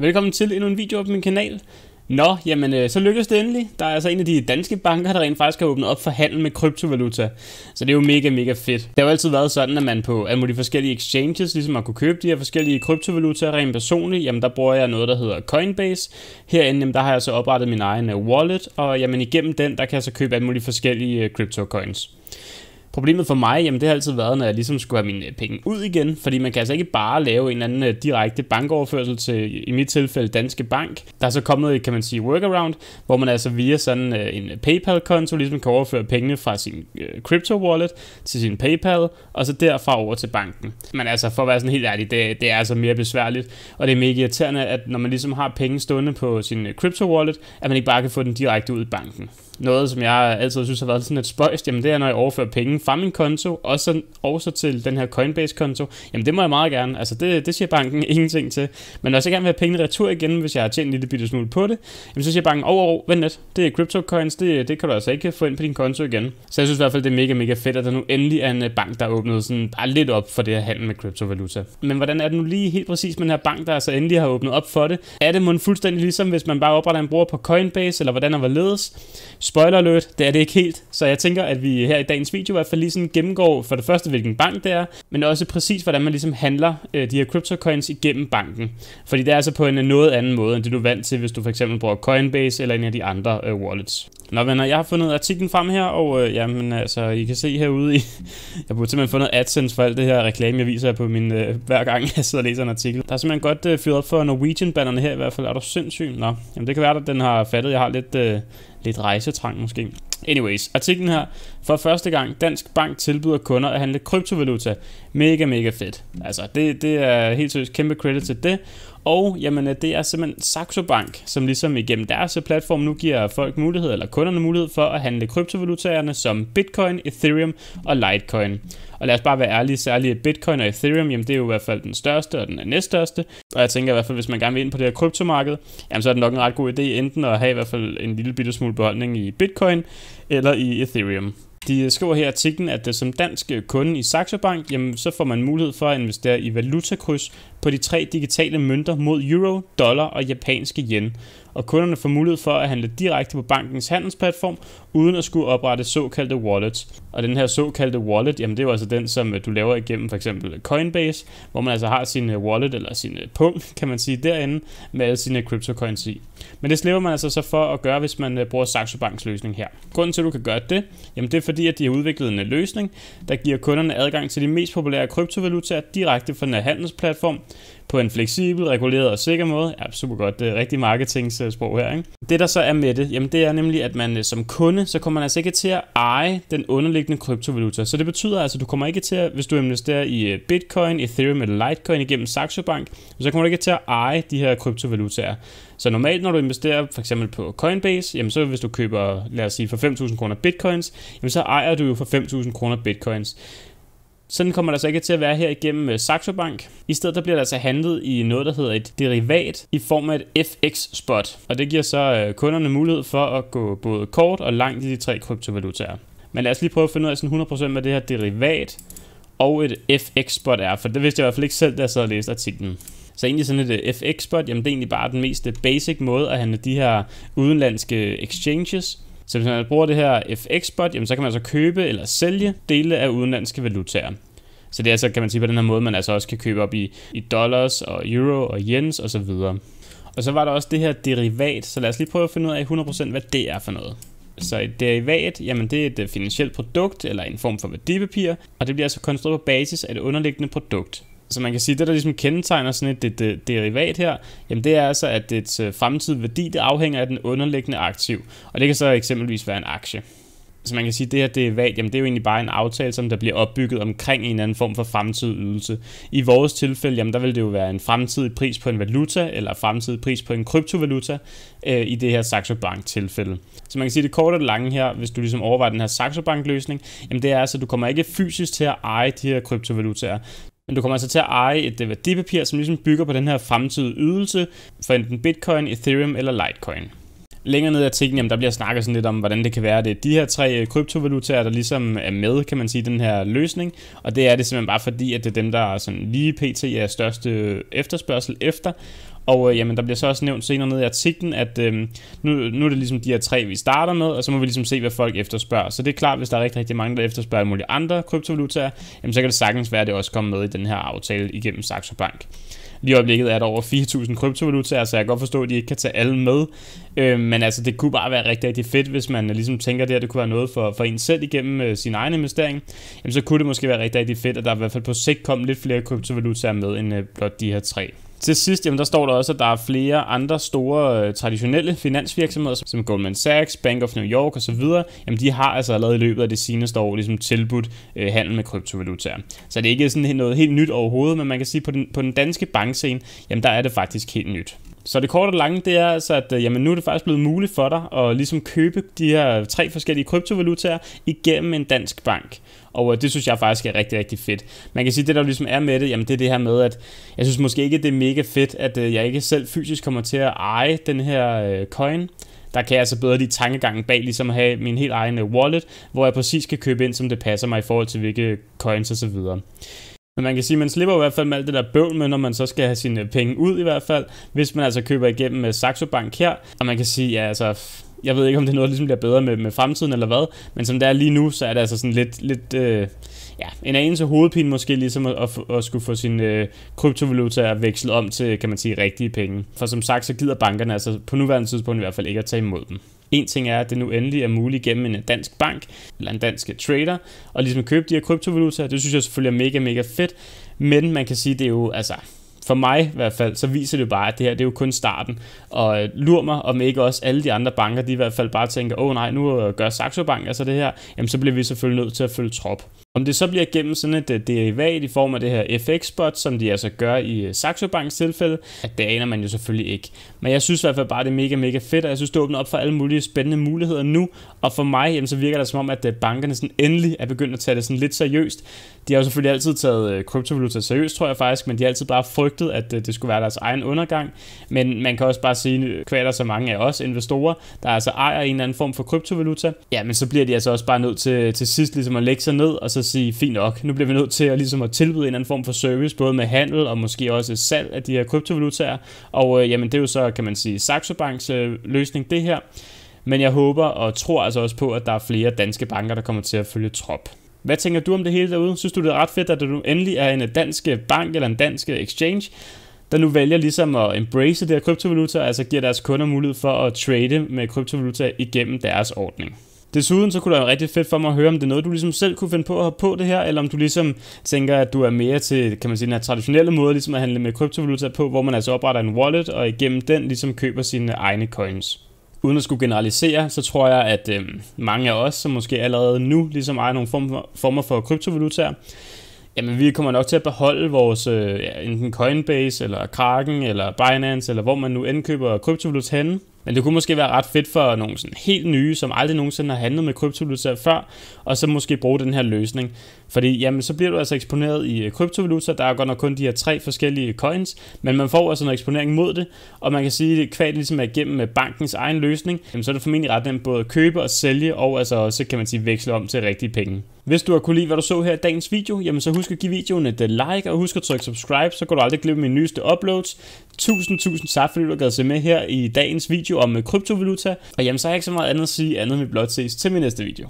Velkommen til endnu en video på min kanal. Nå, jamen øh, så lykkedes det endelig. Der er altså en af de danske banker, der rent faktisk har åbnet op for handel med kryptovaluta. Så det er jo mega, mega fedt. Det har jo altid været sådan, at man på alle mulige forskellige exchanges, ligesom man kunne købe de her forskellige kryptovalutaer rent personligt, jamen der bruger jeg noget, der hedder Coinbase. Herinde, jamen, der har jeg så oprettet min egen øh, wallet, og jamen igennem den, der kan jeg så købe alle mulige forskellige øh, crypto coins. Problemet for mig, jamen det har altid været, når jeg ligesom skulle have mine øh, penge ud igen, fordi man kan altså ikke bare lave en anden øh, direkte bankoverførsel til, i mit tilfælde, Danske Bank. Der er så kommet, kan man sige, workaround, hvor man altså via sådan øh, en PayPal-konto ligesom kan overføre pengene fra sin crypto-wallet til sin PayPal, og så derfra over til banken. Men altså, for at være sådan helt ærlig, det, det er altså mere besværligt, og det er mega irriterende, at når man ligesom har penge stående på sin crypto-wallet, at man ikke bare kan få den direkte ud i banken noget, som jeg altid synes har været sådan et spøjst, jamen det er, når jeg overfører penge fra min konto, og så, også til den her Coinbase-konto, jamen det må jeg meget gerne. Altså det, det siger banken ingenting til. Men når jeg så gerne vil have pengene retur igen, hvis jeg har tjent en lille bitte smule på det, jamen så siger banken, åh, oh, oh, vent lidt, det er CryptoCoins, det, det kan du altså ikke få ind på din konto igen. Så jeg synes i hvert fald, det er mega, mega fedt, at der nu endelig er en øh, bank, der er åbnet sådan bare lidt op for det her handel med kryptovaluta. Men hvordan er det nu lige helt præcis med den her bank, der altså endelig har åbnet op for det? Er det mon fuldstændig ligesom, hvis man bare opretter en bruger på Coinbase, eller hvordan er hvorledes? spoiler alert, det er det ikke helt, så jeg tænker, at vi her i dagens video i hvert fald lige sådan gennemgår for det første, hvilken bank det er, men også præcis, hvordan man ligesom handler øh, de her cryptocoins igennem banken. Fordi det er altså på en noget anden måde, end det du er vant til, hvis du for eksempel bruger Coinbase eller en af de andre øh, wallets. Nå venner, jeg har fundet artiklen frem her, og øh, jamen altså, I kan se herude, i, jeg burde simpelthen fundet AdSense for alt det her reklame, jeg viser på min, øh, hver gang jeg sidder og læser en artikel. Der er simpelthen godt øh, fyret op for Norwegian-banderne her i hvert fald, er du sindssyg? Nå, jamen det kan være, at den har fattet, jeg har lidt... Øh, lidt rejsetrang måske. Anyways, artiklen her. For første gang, Dansk Bank tilbyder kunder at handle kryptovaluta. Mega, mega fedt. Altså, det, det er helt seriøst kæmpe credit til det. Og jamen, det er simpelthen Saxo Bank, som ligesom igennem deres øh, platform nu giver folk mulighed, eller kunderne mulighed for at handle kryptovalutaerne som Bitcoin, Ethereum og Litecoin. Og lad os bare være ærlige, særligt Bitcoin og Ethereum, jamen det er jo i hvert fald den største og den næststørste. Og jeg tænker i hvert fald, hvis man gerne vil ind på det her kryptomarked, jamen så er det nok en ret god idé enten at have i hvert fald en lille bitte smule beholdning i Bitcoin eller i Ethereum. De skriver her i artiklen, at øh, som dansk øh, kunde i Saxo Bank, jamen, så får man mulighed for at investere i valutakryds på de tre digitale mønter mod euro, dollar og japanske yen, og kunderne får mulighed for at handle direkte på bankens handelsplatform, uden at skulle oprette såkaldte wallets. Og den her såkaldte wallet, jamen det er jo altså den, som øh, du laver igennem for eksempel Coinbase, hvor man altså har sin øh, wallet eller sin øh, pung, kan man sige, derinde med alle sine cryptocurrency i. Men det slipper man altså så for at gøre, hvis man bruger Saxo Banks løsning her. Grunden til, at du kan gøre det, jamen det er fordi, at de har udviklet en løsning, der giver kunderne adgang til de mest populære kryptovalutaer direkte fra den handelsplatform, på en fleksibel, reguleret og sikker måde. Ja, super godt. Det er rigtig marketingssprog her, ikke? Det der så er med det, jamen det er nemlig, at man øh, som kunde, så kommer man altså ikke til at eje den underliggende kryptovaluta. Så det betyder altså, at du kommer ikke til at, hvis du investerer i øh, Bitcoin, Ethereum eller Litecoin igennem Saxo Bank, så kommer du ikke til at eje de her kryptovalutaer. Så normalt, når du investerer for eksempel på Coinbase, jamen så hvis du køber, lad os sige, for 5.000 kroner bitcoins, jamen så ejer du jo for 5.000 kroner bitcoins. Sådan kommer der altså ikke til at være her igennem øh, Saxo Bank. I stedet der bliver der altså handlet i noget, der hedder et derivat i form af et FX-spot. Og det giver så øh, kunderne mulighed for at gå både kort og langt i de tre kryptovalutaer. Men lad os lige prøve at finde ud af sådan 100% hvad det her derivat og et FX-spot er, for det vidste jeg i hvert fald ikke selv, da jeg sad og læste artiklen. Så egentlig sådan et øh, FX-spot, jamen det er egentlig bare den mest basic måde at handle de her udenlandske exchanges så hvis man bruger det her FX-bot, jamen så kan man altså købe eller sælge dele af udenlandske valutaer. Så det er altså, kan man sige, på den her måde, man altså også kan købe op i, i dollars og euro og yens osv. Og, og så var der også det her derivat, så lad os lige prøve at finde ud af 100% hvad det er for noget. Så et derivat, jamen det er et øh, finansielt produkt eller en form for værdipapir, og det bliver altså konstrueret på basis af det underliggende produkt så man kan sige, det der ligesom kendetegner sådan et, et, et derivat her, jamen det er altså, at dets øh, fremtidige værdi, det afhænger af den underliggende aktiv. Og det kan så eksempelvis være en aktie. Så man kan sige, at det her derivat, jamen det er jo egentlig bare en aftale, som der bliver opbygget omkring en eller anden form for fremtidig ydelse. I vores tilfælde, jamen der vil det jo være en fremtidig pris på en valuta, eller fremtidig pris på en kryptovaluta, øh, i det her Saxo Bank tilfælde. Så man kan sige, at det korte og det lange her, hvis du ligesom overvejer den her Saxo Bank løsning, jamen det er altså, at du kommer ikke fysisk til at eje de her kryptovalutaer. Men du kommer altså til at eje et øh, værdipapir, som ligesom bygger på den her fremtidige ydelse for enten Bitcoin, Ethereum eller Litecoin. Længere ned i artiklen, jamen, der bliver snakket sådan lidt om, hvordan det kan være, at det er de her tre øh, kryptovalutaer, der ligesom er med, kan man sige, den her løsning. Og det er det simpelthen bare fordi, at det er dem, der er sådan lige pt. er største øh, efterspørgsel efter. Og øh, jamen, der bliver så også nævnt senere ned i artiklen, at øh, nu, nu er det ligesom de her tre, vi starter med, og så må vi ligesom se, hvad folk efterspørger. Så det er klart, hvis der er rigtig, rigtig mange, der efterspørger mulige andre kryptovalutaer, jamen, så kan det sagtens være, at det også kommer med i den her aftale igennem Saxo Bank. Lige i øjeblikket er der over 4.000 kryptovalutaer, så jeg kan godt forstå, at de ikke kan tage alle med. Øh, men altså, det kunne bare være rigtig, rigtig fedt, hvis man ligesom tænker det her, det kunne være noget for, for en selv igennem øh, sin egen investering. Jamen, så kunne det måske være rigtig, rigtig fedt, at der i hvert fald på sigt kom lidt flere kryptovalutaer med end øh, blot de her tre. Til sidst, jamen, der står der også, at der er flere andre store øh, traditionelle finansvirksomheder, som Goldman Sachs, Bank of New York osv., jamen de har altså allerede i løbet af det seneste år ligesom tilbudt øh, handel med kryptovalutaer. Så det er ikke sådan noget helt nyt overhovedet, men man kan sige, på den, på den danske bankscene, jamen der er det faktisk helt nyt. Så det korte og lange, det er altså, at øh, jamen, nu er det faktisk blevet muligt for dig at ligesom købe de her tre forskellige kryptovalutaer igennem en dansk bank. Og øh, det synes jeg faktisk er rigtig, rigtig fedt. Man kan sige, at det der ligesom er med det, jamen det er det her med, at jeg synes måske ikke, det er mega fedt, at øh, jeg ikke selv fysisk kommer til at eje den her coin der kan jeg altså bedre de tankegangen bag ligesom at have min helt egen wallet, hvor jeg præcis kan købe ind, som det passer mig i forhold til hvilke coins osv. Men man kan sige, at man slipper i hvert fald med alt det der bøvl med, når man så skal have sine penge ud i hvert fald, hvis man altså køber igennem med øh, Saxo Bank her. Og man kan sige, ja, altså, jeg ved ikke, om det er noget, der ligesom bliver bedre med, med fremtiden eller hvad, men som det er lige nu, så er det altså sådan lidt, lidt øh, ja, en anelse hovedpine måske, ligesom at, at, at skulle få sin øh, kryptovaluta vekslet om til, kan man sige, rigtige penge. For som sagt, så gider bankerne altså på nuværende tidspunkt i hvert fald ikke at tage imod dem. En ting er, at det nu endelig er muligt gennem en dansk bank eller en dansk trader og ligesom købe de her kryptovalutaer. Det synes jeg selvfølgelig er mega, mega fedt. Men man kan sige, det er jo, altså, for mig i hvert fald, så viser det jo bare, at det her det er jo kun starten. Og øh, lur mig, om ikke også alle de andre banker, de i hvert fald bare tænker, åh oh, nej, nu gør Saxo Bank altså det her, jamen så bliver vi selvfølgelig nødt til at følge trop. Om det så bliver gennem sådan et øh, derivat i form af det her FX-spot, som de altså gør i øh, Saxo Banks tilfælde, at det aner man jo selvfølgelig ikke. Men jeg synes i hvert fald bare, det er mega, mega fedt, og jeg synes, det åbner op for alle mulige spændende muligheder nu. Og for mig, jamen, så virker det som om, at øh, bankerne sådan endelig er begyndt at tage det sådan lidt seriøst. De har jo selvfølgelig altid taget kryptovaluta seriøst, tror jeg faktisk, men de har altid bare frygtet, at det skulle være deres egen undergang. Men man kan også bare sige, at der så mange af os investorer, der altså ejer en eller anden form for kryptovaluta, jamen så bliver de altså også bare nødt til, til sidst ligesom at lægge sig ned og så sige, fint nok, nu bliver vi nødt til at, ligesom at tilbyde en anden form for service, både med handel og måske også salg af de her kryptovalutaer. Og øh, jamen, det er jo så, kan man sige, Saxo Banks øh, løsning det her. Men jeg håber og tror altså også på, at der er flere danske banker, der kommer til at følge trop. Hvad tænker du om det hele derude? Synes du, det er ret fedt, at du endelig er en dansk bank eller en dansk exchange, der nu vælger ligesom at embrace det her kryptovaluta, altså giver deres kunder mulighed for at trade med kryptovaluta igennem deres ordning? Desuden så kunne det være rigtig fedt for mig at høre, om det er noget, du ligesom selv kunne finde på at have på det her, eller om du ligesom tænker, at du er mere til, kan man sige, den her traditionelle måde ligesom at handle med kryptovaluta på, hvor man altså opretter en wallet, og igennem den ligesom køber sine egne coins. Uden at skulle generalisere, så tror jeg, at øh, mange af os, som måske allerede nu ligesom ejer nogle form for, former for kryptovalutaer, jamen vi kommer nok til at beholde vores, øh, ja, enten Coinbase, eller Kraken, eller Binance, eller hvor man nu indkøber kryptovaluta henne, men det kunne måske være ret fedt for nogle sådan helt nye, som aldrig nogensinde har handlet med kryptovaluta før, og så måske bruge den her løsning. Fordi jamen, så bliver du altså eksponeret i øh, kryptovaluta, der er godt nok kun de her tre forskellige coins, men man får altså en eksponering mod det, og man kan sige, at kvad ligesom er igennem med øh, bankens egen løsning, jamen, så er det formentlig ret nemt både at købe og sælge, og altså også kan man sige veksle om til rigtige penge. Hvis du har kunne lide, hvad du så her i dagens video, jamen så husk at give videoen et øh, like, og husk at trykke subscribe, så går du aldrig glip af mine nyeste uploads. Tusind, tusind tak, fordi du har se med her i dagens video om øh, kryptovaluta. Og jamen, så har jeg ikke så meget andet at sige, andet end vi blot ses til min næste video.